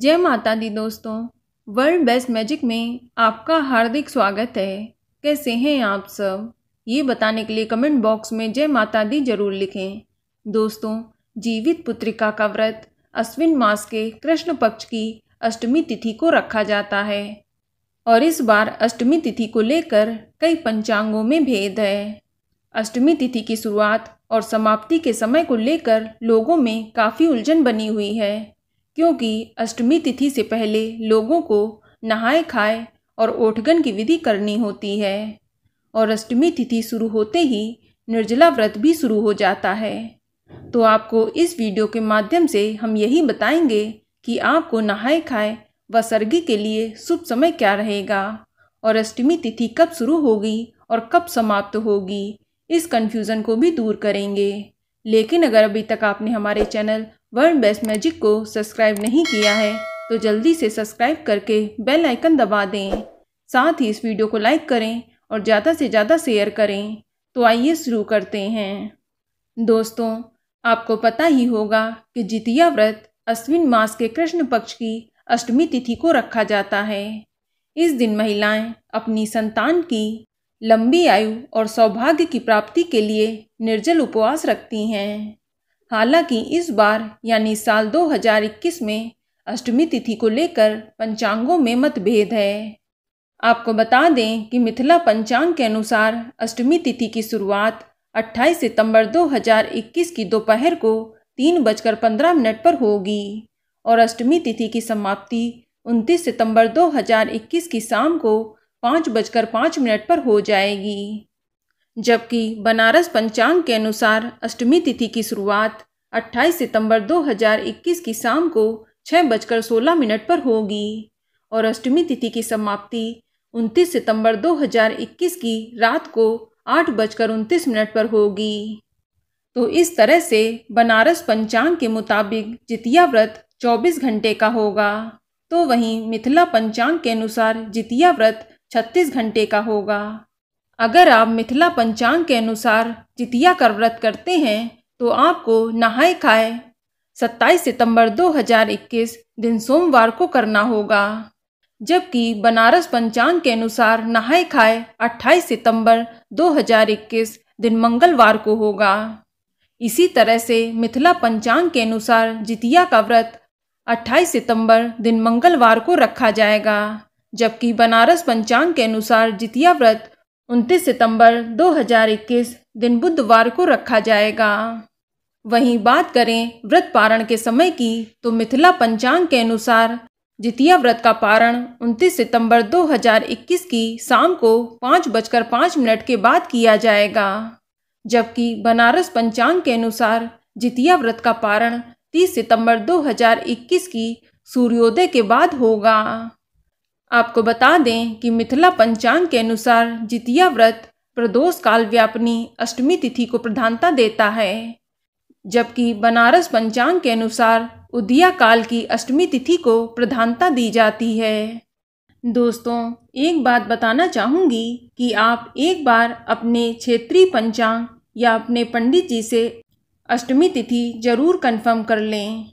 जय माता दी दोस्तों वर्ल्ड बेस्ट मैजिक में आपका हार्दिक स्वागत है कैसे हैं आप सब ये बताने के लिए कमेंट बॉक्स में जय माता दी जरूर लिखें दोस्तों जीवित पुत्रिका का व्रत अश्विन मास के कृष्ण पक्ष की अष्टमी तिथि को रखा जाता है और इस बार अष्टमी तिथि को लेकर कई पंचांगों में भेद है अष्टमी तिथि की शुरुआत और समाप्ति के समय को लेकर लोगों में काफ़ी उलझन बनी हुई है क्योंकि अष्टमी तिथि से पहले लोगों को नहाए खाए और ओठगन की विधि करनी होती है और अष्टमी तिथि शुरू होते ही निर्जला व्रत भी शुरू हो जाता है तो आपको इस वीडियो के माध्यम से हम यही बताएंगे कि आपको नहाए खाए व सर्गी के लिए शुभ समय क्या रहेगा और अष्टमी तिथि कब शुरू होगी और कब समाप्त होगी इस कन्फ्यूज़न को भी दूर करेंगे लेकिन अगर अभी तक आपने हमारे चैनल वर्ल्ड बेस्ट मैजिक को सब्सक्राइब नहीं किया है तो जल्दी से सब्सक्राइब करके बेल आइकन दबा दें साथ ही इस वीडियो को लाइक करें और ज़्यादा से ज़्यादा शेयर करें तो आइए शुरू करते हैं दोस्तों आपको पता ही होगा कि जितिया व्रत अश्विन मास के कृष्ण पक्ष की अष्टमी तिथि को रखा जाता है इस दिन महिलाएं अपनी संतान की लंबी आयु और सौभाग्य की प्राप्ति के लिए निर्जल उपवास रखती हैं हालांकि इस बार यानी साल 2021 में अष्टमी तिथि को लेकर पंचांगों में मतभेद है आपको बता दें कि मिथिला पंचांग के अनुसार अष्टमी तिथि की शुरुआत 28 सितंबर 2021 की दोपहर को तीन बजकर पंद्रह मिनट पर होगी और अष्टमी तिथि की समाप्ति 29 सितंबर 2021 की शाम को पाँच बजकर पाँच मिनट पर हो जाएगी जबकि बनारस पंचांग के अनुसार अष्टमी तिथि की शुरुआत 28 सितंबर 2021 की शाम को छः बजकर सोलह मिनट पर होगी और अष्टमी तिथि की समाप्ति 29 सितंबर 2021 की रात को आठ बजकर उनतीस मिनट पर होगी तो इस तरह से बनारस पंचांग के मुताबिक जितिया व्रत 24 घंटे का होगा तो वहीं मिथिला पंचांग के अनुसार जितिया व्रत 36 घंटे का होगा अगर आप मिथिला पंचांग के अनुसार जितिया का व्रत करते हैं तो आपको नहाए खाए 27 सितंबर 2021 दिन सोमवार को करना होगा जबकि बनारस पंचांग के अनुसार नहाए खाए 28 सितंबर 2021 दिन मंगलवार को होगा इसी तरह से मिथिला पंचांग के अनुसार जितिया का व्रत 28 सितंबर दिन मंगलवार को रखा जाएगा जबकि बनारस पंचांग के अनुसार जितिया व्रत 29 सितंबर 2021 दिन बुधवार को रखा जाएगा वहीं बात करें व्रत पारण के समय की तो मिथिला पंचांग के अनुसार जितिया व्रत का पारण 29 सितंबर 2021 की शाम को पाँच बजकर पाँच मिनट के बाद किया जाएगा जबकि बनारस पंचांग के अनुसार जितिया व्रत का पारण 30 सितंबर 2021 की सूर्योदय के बाद होगा आपको बता दें कि मिथिला पंचांग के अनुसार जितिया व्रत प्रदोष काल व्यापनी अष्टमी तिथि को प्रधानता देता है जबकि बनारस पंचांग के अनुसार उदिया काल की अष्टमी तिथि को प्रधानता दी जाती है दोस्तों एक बात बताना चाहूँगी कि आप एक बार अपने क्षेत्रीय पंचांग या अपने पंडित जी से अष्टमी तिथि जरूर कंफर्म कर लें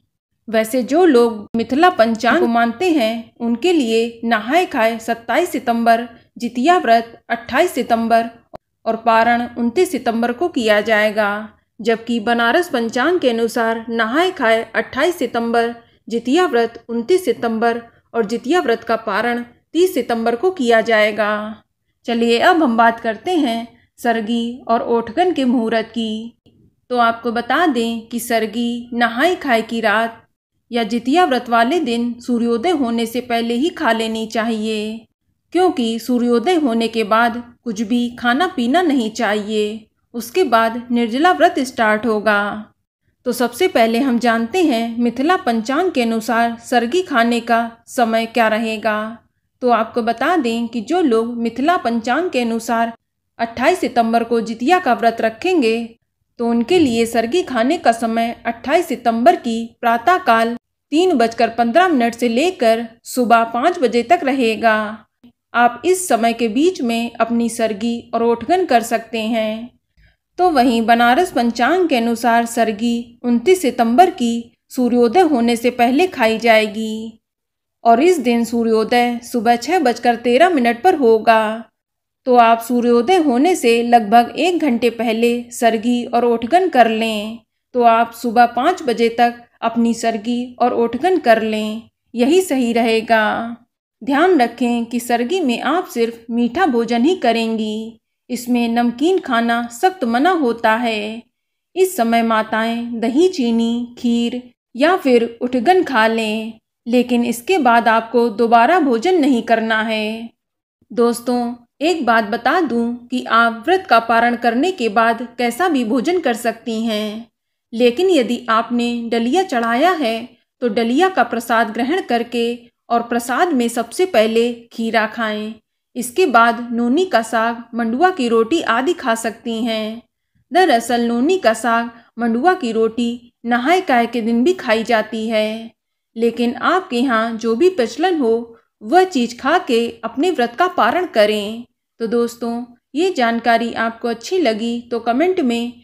वैसे जो लोग मिथिला पंचांग मानते हैं उनके लिए नहाए खाए 27 सितंबर जितिया व्रत 28 सितंबर और पारण 29 सितंबर को किया जाएगा जबकि बनारस पंचांग के अनुसार नहाए खाए 28 सितंबर जितिया व्रत 29 सितंबर और जितिया व्रत का पारण 30 सितंबर को किया जाएगा चलिए अब हम बात करते हैं सरगी और ओठगन के मुहूर्त की तो आपको बता दें कि सरगी नहाए खाए की रात या जितिया व्रत वाले दिन सूर्योदय होने से पहले ही खा लेनी चाहिए क्योंकि सूर्योदय होने के बाद कुछ भी खाना पीना नहीं चाहिए उसके बाद निर्जला व्रत स्टार्ट होगा तो सबसे पहले हम जानते हैं मिथिला पंचांग के अनुसार सर्गी खाने का समय क्या रहेगा तो आपको बता दें कि जो लोग मिथिला पंचांग के अनुसार 28 सितंबर को जितिया का व्रत रखेंगे तो उनके लिए सर्गी खाने का समय 28 सितंबर की प्रातःकाल तीन बजकर पंद्रह मिनट से लेकर सुबह पाँच बजे तक रहेगा आप इस समय के बीच में अपनी सर्गी और ओठगन कर सकते हैं तो वहीं बनारस पंचांग के अनुसार सर्गी 29 सितंबर की सूर्योदय होने से पहले खाई जाएगी और इस दिन सूर्योदय सुबह छः बजकर तेरह मिनट पर होगा तो आप सूर्योदय होने से लगभग एक घंटे पहले सर्गी और ओठगन कर लें तो आप सुबह पाँच बजे तक अपनी सर्गी और ओठगन कर लें यही सही रहेगा ध्यान रखें कि सर्गी में आप सिर्फ मीठा भोजन ही करेंगी इसमें नमकीन खाना सख्त मना होता है इस समय माताएं दही चीनी खीर या फिर उठगन खा लें लेकिन इसके बाद आपको दोबारा भोजन नहीं करना है दोस्तों एक बात बता दूं कि आप व्रत का पारण करने के बाद कैसा भी भोजन कर सकती हैं लेकिन यदि आपने डलिया चढ़ाया है तो डलिया का प्रसाद ग्रहण करके और प्रसाद में सबसे पहले खीरा खाएं इसके बाद नोनी का साग मंडुआ की रोटी आदि खा सकती हैं दरअसल नोनी का साग मंडुआ की रोटी नहाय काय के दिन भी खाई जाती है लेकिन आपके यहाँ जो भी प्रचलन हो वह चीज़ खा के अपने व्रत का पारण करें तो दोस्तों ये जानकारी आपको अच्छी लगी तो कमेंट में